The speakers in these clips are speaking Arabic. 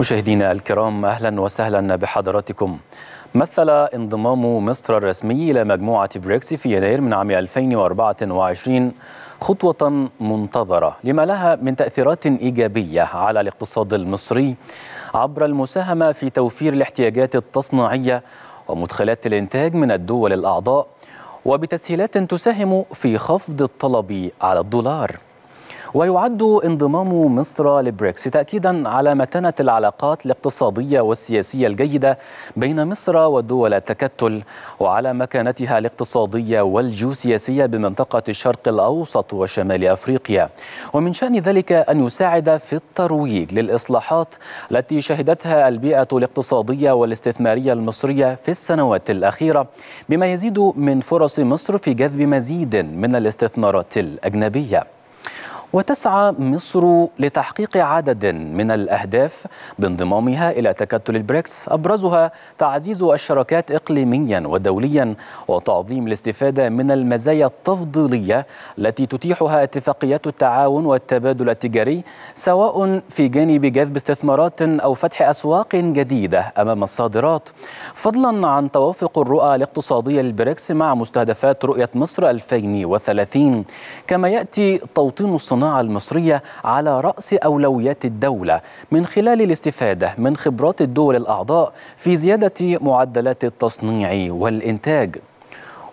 مشاهدينا الكرام اهلا وسهلا بحضراتكم مثل انضمام مصر الرسمي الى مجموعه بريكس في يناير من عام 2024 خطوه منتظره لما لها من تاثيرات ايجابيه على الاقتصاد المصري عبر المساهمه في توفير الاحتياجات التصنيعيه ومدخلات الانتاج من الدول الاعضاء وبتسهيلات تساهم في خفض الطلب على الدولار ويعد انضمام مصر لبريكس تأكيدا على متانة العلاقات الاقتصادية والسياسية الجيدة بين مصر ودول التكتل وعلى مكانتها الاقتصادية والجيوسياسية بمنطقة الشرق الأوسط وشمال أفريقيا ومن شأن ذلك أن يساعد في الترويج للإصلاحات التي شهدتها البيئة الاقتصادية والاستثمارية المصرية في السنوات الأخيرة بما يزيد من فرص مصر في جذب مزيد من الاستثمارات الأجنبية وتسعى مصر لتحقيق عدد من الأهداف بانضمامها إلى تكتل البريكس أبرزها تعزيز الشراكات إقليميا ودوليا وتعظيم الاستفادة من المزايا التفضيلية التي تتيحها اتفاقيات التعاون والتبادل التجاري سواء في جانب جذب استثمارات أو فتح أسواق جديدة أمام الصادرات فضلا عن توافق الرؤى الاقتصادية للبريكس مع مستهدفات رؤية مصر 2030 كما يأتي توطين الصناعة الصناعة المصرية على رأس أولويات الدولة من خلال الاستفادة من خبرات الدول الأعضاء في زيادة معدلات التصنيع والإنتاج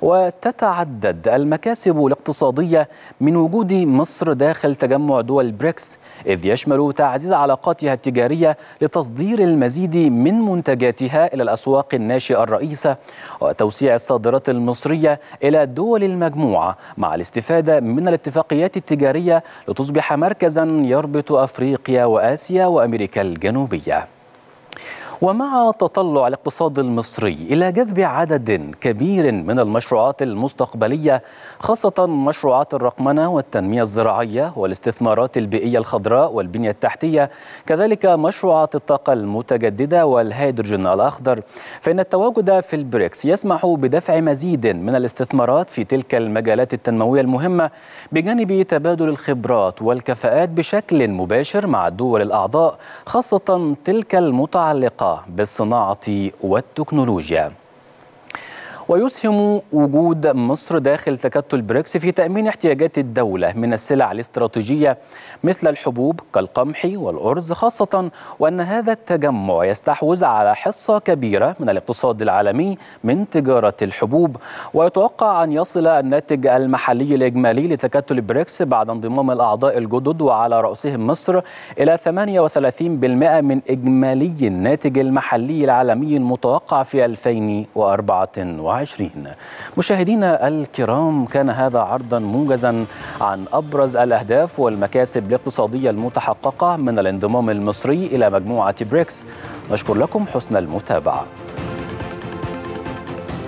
وتتعدد المكاسب الاقتصادية من وجود مصر داخل تجمع دول بريكس إذ يشمل تعزيز علاقاتها التجارية لتصدير المزيد من منتجاتها إلى الأسواق الناشئة الرئيسة وتوسيع الصادرات المصرية إلى دول المجموعة مع الاستفادة من الاتفاقيات التجارية لتصبح مركزا يربط أفريقيا وآسيا وأمريكا الجنوبية ومع تطلع الاقتصاد المصري إلى جذب عدد كبير من المشروعات المستقبلية خاصة مشروعات الرقمنة والتنمية الزراعية والاستثمارات البيئية الخضراء والبنية التحتية كذلك مشروعات الطاقة المتجددة والهيدروجين الأخضر فإن التواجد في البريكس يسمح بدفع مزيد من الاستثمارات في تلك المجالات التنموية المهمة بجانب تبادل الخبرات والكفاءات بشكل مباشر مع الدول الأعضاء خاصة تلك المتعلقة بالصناعة والتكنولوجيا ويسهم وجود مصر داخل تكتل بريكس في تأمين احتياجات الدولة من السلع الاستراتيجية مثل الحبوب كالقمح والأرز خاصة وأن هذا التجمع يستحوذ على حصة كبيرة من الاقتصاد العالمي من تجارة الحبوب ويتوقع أن يصل الناتج المحلي الإجمالي لتكتل بريكس بعد انضمام الأعضاء الجدد وعلى رأسهم مصر إلى 38% من إجمالي الناتج المحلي العالمي المتوقع في 2024 2024 مشاهدينا الكرام كان هذا عرضا موجزا عن أبرز الأهداف والمكاسب الاقتصادية المتحققة من الانضمام المصري إلى مجموعة بريكس نشكر لكم حسن المتابعة